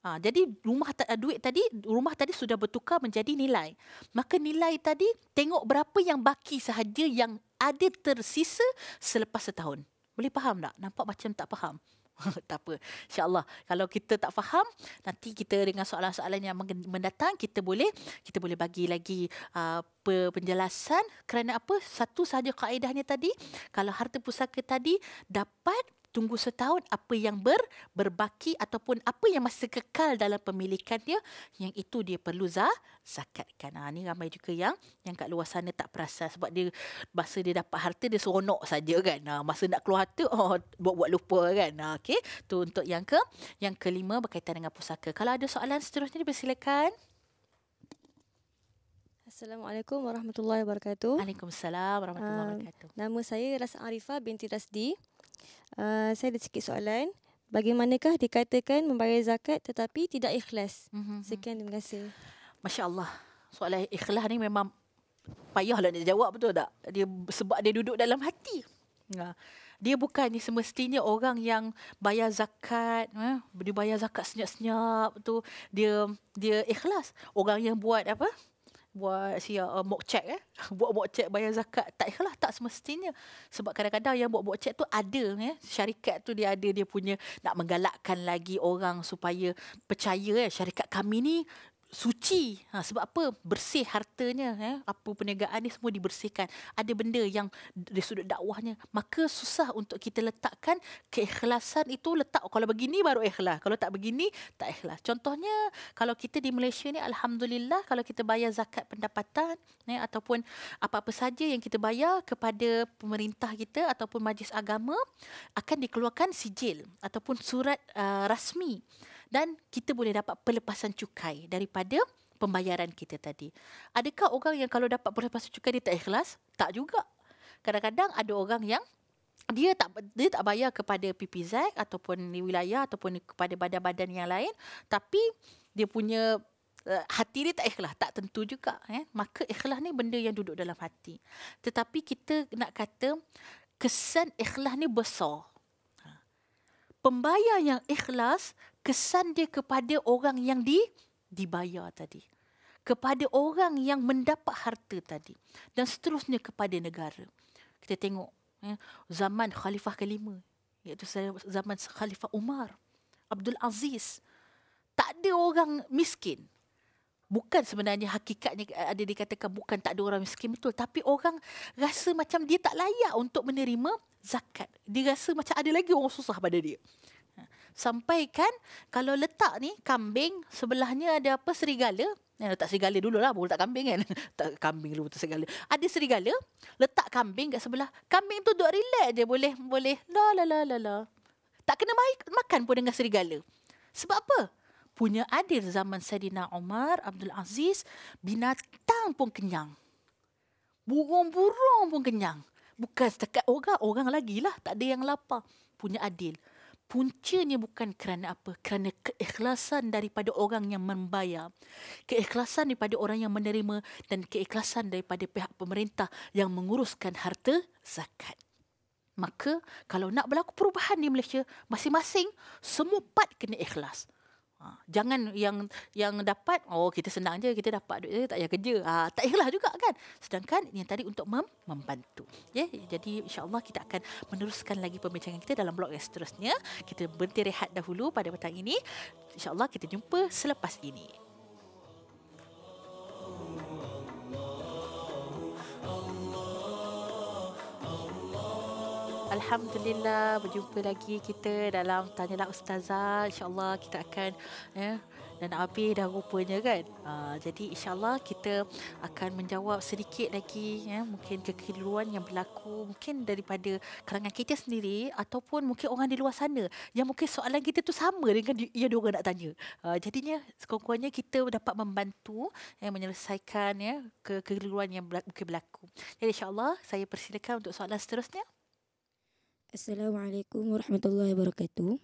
Ha, jadi rumah ta- uh, duit tadi rumah tadi sudah bertukar menjadi nilai. Maka nilai tadi tengok berapa yang baki sahaja yang ada tersisa selepas setahun. Boleh faham tak? Nampak macam tak faham. [laughs] tak apa. InsyaAllah. Kalau kita tak faham, nanti kita dengan soalan-soalan yang mendatang, kita boleh kita boleh bagi lagi uh, penjelasan kerana apa? Satu sahaja kaedahnya tadi, kalau harta pusaka tadi dapat tunggu setahun apa yang ber, berbaki ataupun apa yang masih kekal dalam pemilikan dia yang itu dia perlu zah, zakatkan. Ha, ni ramai juga yang yang kat luar sana tak perasan sebab dia masa dia dapat harta dia seronok saja kan. Ha, masa nak keluar harta oh buat-buat lupa kan. Ha, okay. tu untuk yang ke yang kelima berkaitan dengan pusaka. Kalau ada soalan seterusnya dipersilakan. Assalamualaikum warahmatullahi wabarakatuh. Waalaikumsalam warahmatullahi wabarakatuh. Uh, nama saya Ras Arifa binti Rasdi. Uh, saya ada sikit soalan. Bagaimanakah dikatakan membayar zakat tetapi tidak ikhlas? Mm-hmm. Sekian, terima kasih. Masya Allah. Soalan ikhlas ni memang payahlah nak jawab betul tak? Dia sebab dia duduk dalam hati. Nah. Ya. Dia bukan ni semestinya orang yang bayar zakat, eh? dia bayar zakat senyap-senyap tu, dia dia ikhlas. Orang yang buat apa? buat si uh, uh, mock check eh [laughs] buat mock check bayar zakat tak ikhlas tak semestinya sebab kadang-kadang yang buat mock check tu ada eh? syarikat tu dia ada dia punya nak menggalakkan lagi orang supaya percaya eh? syarikat kami ni suci ha, sebab apa bersih hartanya eh? apa perniagaan ini semua dibersihkan ada benda yang dari sudut dakwahnya maka susah untuk kita letakkan keikhlasan itu letak kalau begini baru ikhlas kalau tak begini tak ikhlas contohnya kalau kita di Malaysia ni Alhamdulillah kalau kita bayar zakat pendapatan eh, ataupun apa-apa saja yang kita bayar kepada pemerintah kita ataupun majlis agama akan dikeluarkan sijil ataupun surat uh, rasmi dan kita boleh dapat pelepasan cukai daripada pembayaran kita tadi. Adakah orang yang kalau dapat pelepasan cukai dia tak ikhlas? Tak juga. Kadang-kadang ada orang yang dia tak dia tak bayar kepada PPZ ataupun di wilayah ataupun kepada badan-badan yang lain tapi dia punya eh, hati dia tak ikhlas tak tentu juga eh maka ikhlas ni benda yang duduk dalam hati tetapi kita nak kata kesan ikhlas ni besar pembayar yang ikhlas kesan dia kepada orang yang di dibayar tadi kepada orang yang mendapat harta tadi dan seterusnya kepada negara kita tengok ya, zaman khalifah kelima iaitu zaman khalifah Umar Abdul Aziz tak ada orang miskin bukan sebenarnya hakikatnya eh, ada dikatakan bukan tak ada orang miskin betul tapi orang rasa macam dia tak layak untuk menerima zakat dia rasa macam ada lagi orang susah pada dia ha. sampai kan kalau letak ni kambing sebelahnya ada apa serigala Ya, letak serigala dulu lah, baru letak kambing kan. Letak [laughs] kambing dulu, letak serigala. Ada serigala, letak kambing kat sebelah. Kambing tu duduk relax je, boleh, boleh. La, la, la, la, la. Tak kena ma- makan pun dengan serigala. Sebab apa? punya adil zaman Sayyidina Omar Abdul Aziz binatang pun kenyang. Burung-burung pun kenyang. Bukan setakat orang, orang lagi lah. Tak ada yang lapar. Punya adil. Puncanya bukan kerana apa? Kerana keikhlasan daripada orang yang membayar. Keikhlasan daripada orang yang menerima dan keikhlasan daripada pihak pemerintah yang menguruskan harta zakat. Maka kalau nak berlaku perubahan di Malaysia, masing-masing semua part kena ikhlas. Ha, jangan yang yang dapat oh kita senang je kita dapat duit tak payah kerja. Ha, tak ikhlas juga kan. Sedangkan yang tadi untuk mem- membantu. Ya, yeah? jadi insya-Allah kita akan meneruskan lagi pembincangan kita dalam blog yang seterusnya. Kita berhenti rehat dahulu pada petang ini. Insya-Allah kita jumpa selepas ini. Alhamdulillah berjumpa lagi kita dalam Tanyalah Ustazah InsyaAllah kita akan ya, dan habis dah rupanya kan uh, Jadi insyaAllah kita akan menjawab sedikit lagi ya, Mungkin kekeliruan yang berlaku Mungkin daripada kalangan kita sendiri Ataupun mungkin orang di luar sana Yang mungkin soalan kita tu sama dengan yang diorang nak tanya uh, Jadinya sekurang-kurangnya kita dapat membantu ya, Menyelesaikan ya, kekeliruan yang berlaku, mungkin berlaku Jadi insyaAllah saya persilakan untuk soalan seterusnya Assalamualaikum warahmatullahi wabarakatuh.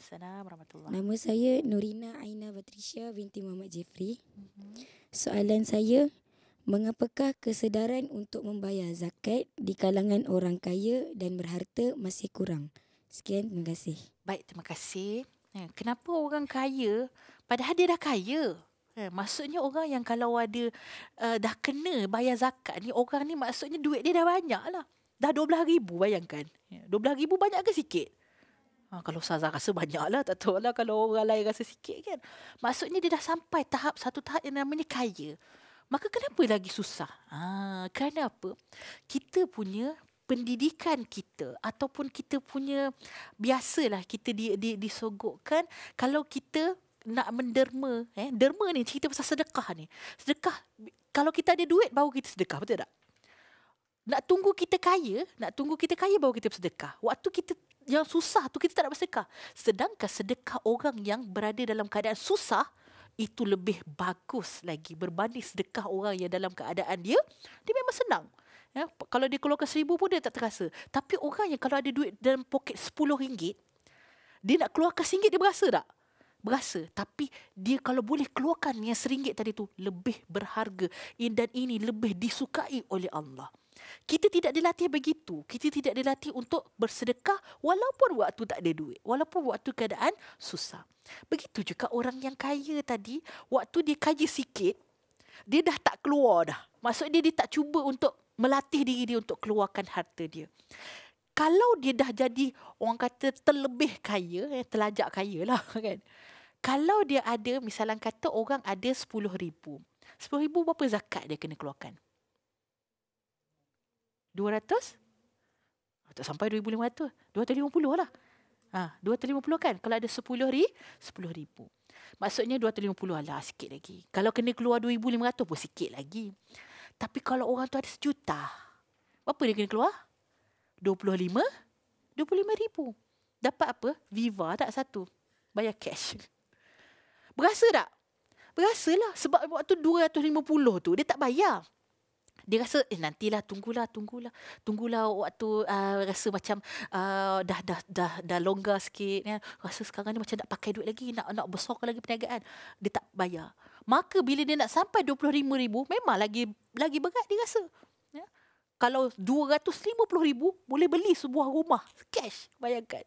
Assalamualaikum warahmatullahi Nama saya Nurina Aina Patricia binti Muhammad Jeffrey. Mm-hmm. Soalan saya, mengapakah kesedaran untuk membayar zakat di kalangan orang kaya dan berharta masih kurang? Sekian, terima kasih. Baik, terima kasih. Ya, kenapa orang kaya, padahal dia dah kaya. Ya, maksudnya orang yang kalau ada eh, dah kena bayar zakat ni, orang ni maksudnya duit dia dah banyak lah. Dah dua 12 ribu bayangkan. Ya. dua 12 ribu banyak ke sikit? Ha, kalau Saza rasa banyak lah. Tak tahu lah kalau orang lain rasa sikit kan. Maksudnya dia dah sampai tahap satu tahap yang namanya kaya. Maka kenapa lagi susah? Ha, kerana apa? Kita punya pendidikan kita ataupun kita punya biasalah kita di, di, disogokkan kalau kita nak menderma. Eh? Derma ni cerita pasal sedekah ni. Sedekah, kalau kita ada duit baru kita sedekah, betul tak? nak tunggu kita kaya, nak tunggu kita kaya baru kita bersedekah. Waktu kita yang susah tu kita tak nak bersedekah. Sedangkan sedekah orang yang berada dalam keadaan susah itu lebih bagus lagi berbanding sedekah orang yang dalam keadaan dia dia memang senang. Ya, kalau dia keluarkan seribu pun dia tak terasa. Tapi orang yang kalau ada duit dalam poket sepuluh ringgit, dia nak keluarkan singgit dia berasa tak? berasa tapi dia kalau boleh keluarkan yang seringgit tadi tu lebih berharga dan ini lebih disukai oleh Allah. Kita tidak dilatih begitu. Kita tidak dilatih untuk bersedekah walaupun waktu tak ada duit. Walaupun waktu keadaan susah. Begitu juga orang yang kaya tadi, waktu dia kaya sikit, dia dah tak keluar dah. Maksudnya dia tak cuba untuk melatih diri dia untuk keluarkan harta dia. Kalau dia dah jadi orang kata terlebih kaya, eh, kaya lah [laughs] kan. Kalau dia ada, misalnya kata orang ada RM10,000. RM10,000 berapa zakat dia kena keluarkan? 200 ah, tak sampai 2500 250 lah ha 250 kan kalau ada 10 ribu 10 ribu maksudnya 250 lah sikit lagi kalau kena keluar 2500 pun sikit lagi tapi kalau orang tu ada sejuta apa dia kena keluar 25 25 ribu dapat apa viva tak satu bayar cash berasa tak Berasalah sebab waktu 250 tu dia tak bayar dia rasa eh, nantilah tunggulah tunggulah tunggulah waktu uh, rasa macam uh, dah dah dah dah longgar sikit ya. rasa sekarang ni macam nak pakai duit lagi nak nak besarkan lagi perniagaan dia tak bayar maka bila dia nak sampai 25 ribu memang lagi lagi berat dia rasa ya. kalau 250 ribu boleh beli sebuah rumah cash bayangkan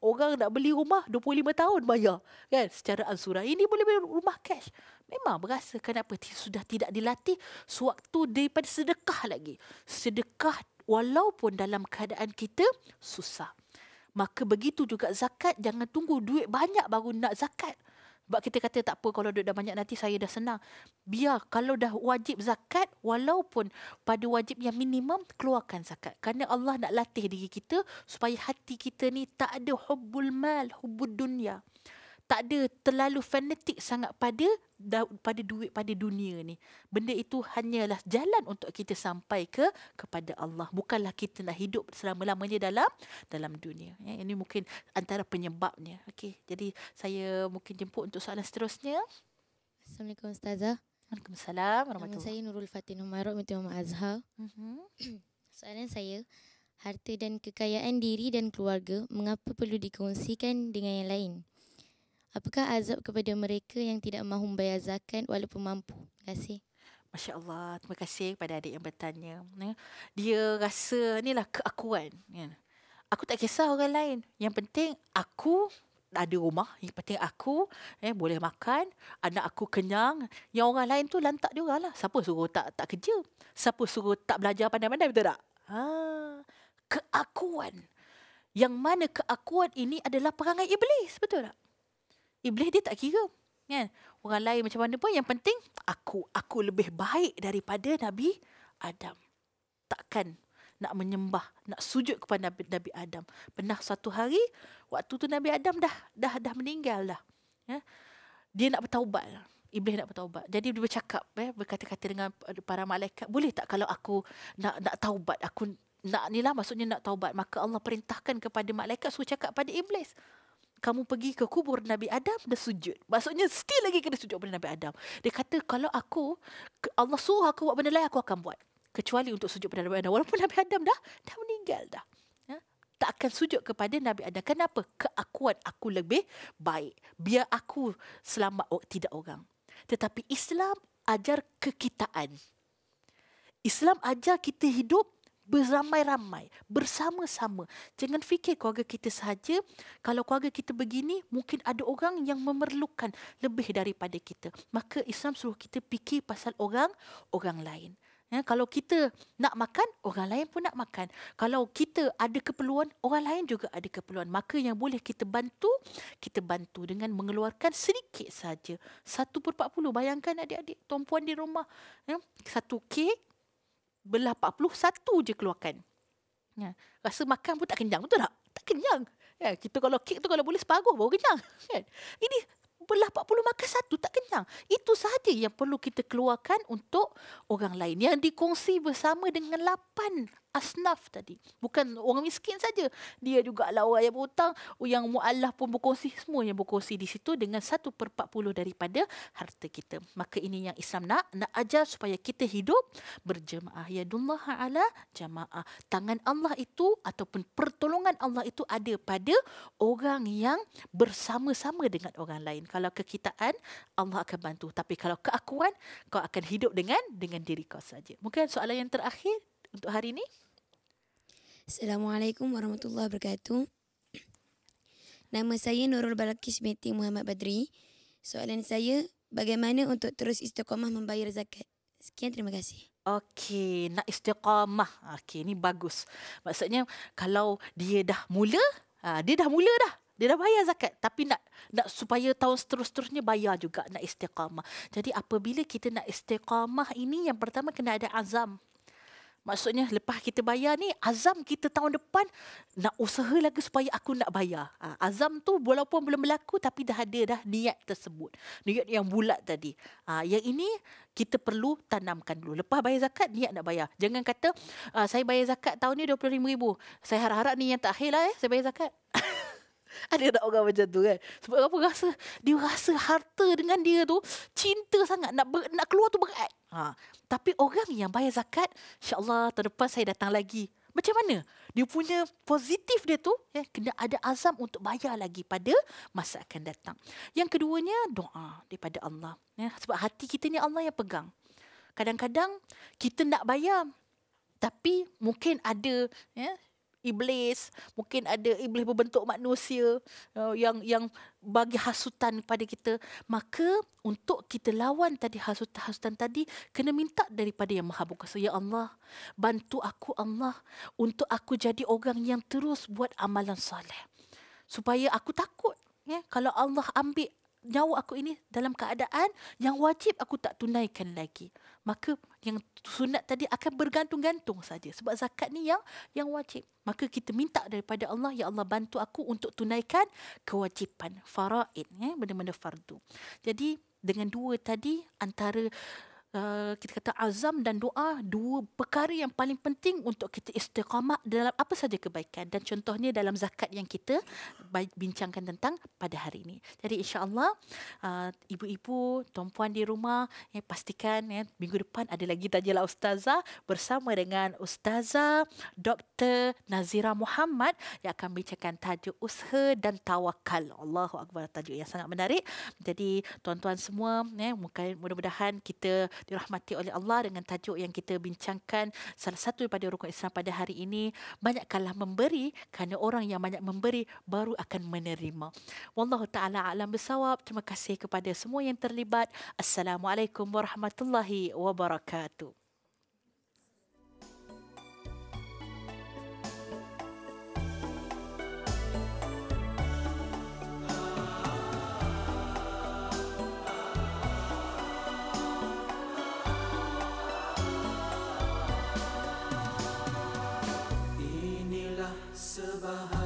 orang nak beli rumah 25 tahun bayar kan secara ansuran ini boleh beli rumah cash memang berasa kenapa sudah tidak dilatih sewaktu daripada sedekah lagi sedekah walaupun dalam keadaan kita susah maka begitu juga zakat jangan tunggu duit banyak baru nak zakat sebab kita kata tak apa kalau duit dah banyak nanti saya dah senang. Biar kalau dah wajib zakat walaupun pada wajib yang minimum keluarkan zakat. Kerana Allah nak latih diri kita supaya hati kita ni tak ada hubbul mal, hubbul dunia tak ada terlalu fanatik sangat pada pada duit pada dunia ni. Benda itu hanyalah jalan untuk kita sampai ke kepada Allah. Bukanlah kita nak hidup selama-lamanya dalam dalam dunia. Ya, ini mungkin antara penyebabnya. Okey, jadi saya mungkin jemput untuk soalan seterusnya. Assalamualaikum ustazah. Waalaikumsalam warahmatullahi. Saya Nurul Fatin Umarok binti Muhammad Azhar. uh [clears throat] Soalan saya harta dan kekayaan diri dan keluarga mengapa perlu dikongsikan dengan yang lain? Apakah azab kepada mereka yang tidak mahu membayar zakat walaupun mampu? Terima kasih. Masya Allah. Terima kasih kepada adik yang bertanya. Dia rasa inilah keakuan. Ya. Aku tak kisah orang lain. Yang penting aku ada rumah. Yang penting aku eh, boleh makan. Anak aku kenyang. Yang orang lain tu lantak dia orang lah. Siapa suruh tak tak kerja? Siapa suruh tak belajar pandai-pandai betul tak? Ha, keakuan. Yang mana keakuan ini adalah perangai iblis. Betul tak? Iblis dia tak kira. Kan? Orang lain macam mana pun yang penting aku. Aku lebih baik daripada Nabi Adam. Takkan nak menyembah, nak sujud kepada Nabi, Nabi Adam. Pernah satu hari, waktu tu Nabi Adam dah dah dah meninggal dah. Ya? Dia nak bertaubat. Iblis nak bertaubat. Jadi dia bercakap, ya, berkata-kata dengan para malaikat. Boleh tak kalau aku nak nak taubat, aku nak ni lah maksudnya nak taubat. Maka Allah perintahkan kepada malaikat suruh cakap pada Iblis kamu pergi ke kubur Nabi Adam dan sujud. Maksudnya still lagi kena sujud kepada Nabi Adam. Dia kata kalau aku Allah suruh aku buat benda lain aku akan buat. Kecuali untuk sujud kepada Nabi Adam. Walaupun Nabi Adam dah dah meninggal dah. Ya? Tak akan sujud kepada Nabi Adam. Kenapa? Keakuan aku lebih baik. Biar aku selamat tidak orang. Tetapi Islam ajar kekitaan. Islam ajar kita hidup beramai-ramai, bersama-sama. Jangan fikir keluarga kita saja. Kalau keluarga kita begini, mungkin ada orang yang memerlukan lebih daripada kita. Maka Islam suruh kita fikir pasal orang, orang lain. Ya, kalau kita nak makan, orang lain pun nak makan. Kalau kita ada keperluan, orang lain juga ada keperluan. Maka yang boleh kita bantu, kita bantu dengan mengeluarkan sedikit saja. Satu per empat puluh. Bayangkan adik-adik, tuan puan di rumah. Ya, satu kek, belah 41 je keluarkan. Ya. Rasa makan pun tak kenyang, betul tak? Tak kenyang. Ya, kita kalau kek tu kalau boleh separuh baru kenyang. Kan? Ini belah 40 maka satu tak kenyang. Itu sahaja yang perlu kita keluarkan untuk orang lain. Yang dikongsi bersama dengan 8 asnaf tadi. Bukan orang miskin saja. Dia juga lah orang yang berhutang. Yang mu'allah pun berkongsi. Semua yang berkongsi di situ dengan satu per 40 daripada harta kita. Maka ini yang Islam nak. Nak ajar supaya kita hidup berjemaah. Ya Dullah ala jamaah. Tangan Allah itu ataupun pertolongan Allah itu ada pada orang yang bersama-sama dengan orang lain. Kalau kalau kekitaan Allah akan bantu tapi kalau keakuan kau akan hidup dengan dengan diri kau saja mungkin soalan yang terakhir untuk hari ini Assalamualaikum warahmatullahi wabarakatuh Nama saya Nurul Balakis binti Muhammad Badri Soalan saya bagaimana untuk terus istiqamah membayar zakat Sekian terima kasih Okey, nak istiqamah. Okey, ini bagus. Maksudnya kalau dia dah mula, ah, dia dah mula dah dia dah bayar zakat tapi nak nak supaya tahun seterus-terusnya bayar juga nak istiqamah. Jadi apabila kita nak istiqamah ini yang pertama kena ada azam. Maksudnya lepas kita bayar ni azam kita tahun depan nak usaha lagi supaya aku nak bayar. Ha, azam tu walaupun belum berlaku tapi dah ada dah niat tersebut. Niat yang bulat tadi. Ha, yang ini kita perlu tanamkan dulu. Lepas bayar zakat niat nak bayar. Jangan kata ah, saya bayar zakat tahun ni RM25,000. Saya harap-harap ni yang terakhir lah eh saya bayar zakat. [laughs] [laughs] Ada tak orang macam tu kan? Sebab apa rasa? Dia rasa harta dengan dia tu cinta sangat. Nak ber, nak keluar tu berat. Ha. Tapi orang yang bayar zakat, insyaAllah tahun depan saya datang lagi. Macam mana? Dia punya positif dia tu, ya, kena ada azam untuk bayar lagi pada masa akan datang. Yang keduanya, doa daripada Allah. Ya, sebab hati kita ni Allah yang pegang. Kadang-kadang kita nak bayar, tapi mungkin ada ya, iblis mungkin ada iblis berbentuk manusia uh, yang yang bagi hasutan kepada kita maka untuk kita lawan tadi hasutan-hasutan tadi kena minta daripada yang maha berkuasa ya Allah bantu aku Allah untuk aku jadi orang yang terus buat amalan soleh supaya aku takut ya kalau Allah ambil nyawa aku ini dalam keadaan yang wajib aku tak tunaikan lagi maka yang sunat tadi akan bergantung-gantung saja sebab zakat ni yang yang wajib maka kita minta daripada Allah ya Allah bantu aku untuk tunaikan kewajipan faraid ya benda-benda fardu jadi dengan dua tadi antara Eh, kita kata azam dan doa dua perkara yang paling penting untuk kita istiqamah dalam apa saja kebaikan dan contohnya dalam zakat yang kita bincangkan tentang pada hari ini. Jadi insya-Allah uh, ibu-ibu, tuan-puan di rumah ya, pastikan ya minggu depan ada lagi tajalah ustazah bersama dengan ustazah Dr. Nazira Muhammad yang akan bincangkan tajuk usaha dan tawakal. Allahu akbar tajuk yang sangat menarik. Jadi tuan-tuan semua ya mudah-mudahan kita dirahmati oleh Allah dengan tajuk yang kita bincangkan salah satu daripada rukun Islam pada hari ini banyak kalah memberi kerana orang yang banyak memberi baru akan menerima wallahu taala alam bisawab terima kasih kepada semua yang terlibat assalamualaikum warahmatullahi wabarakatuh Bye.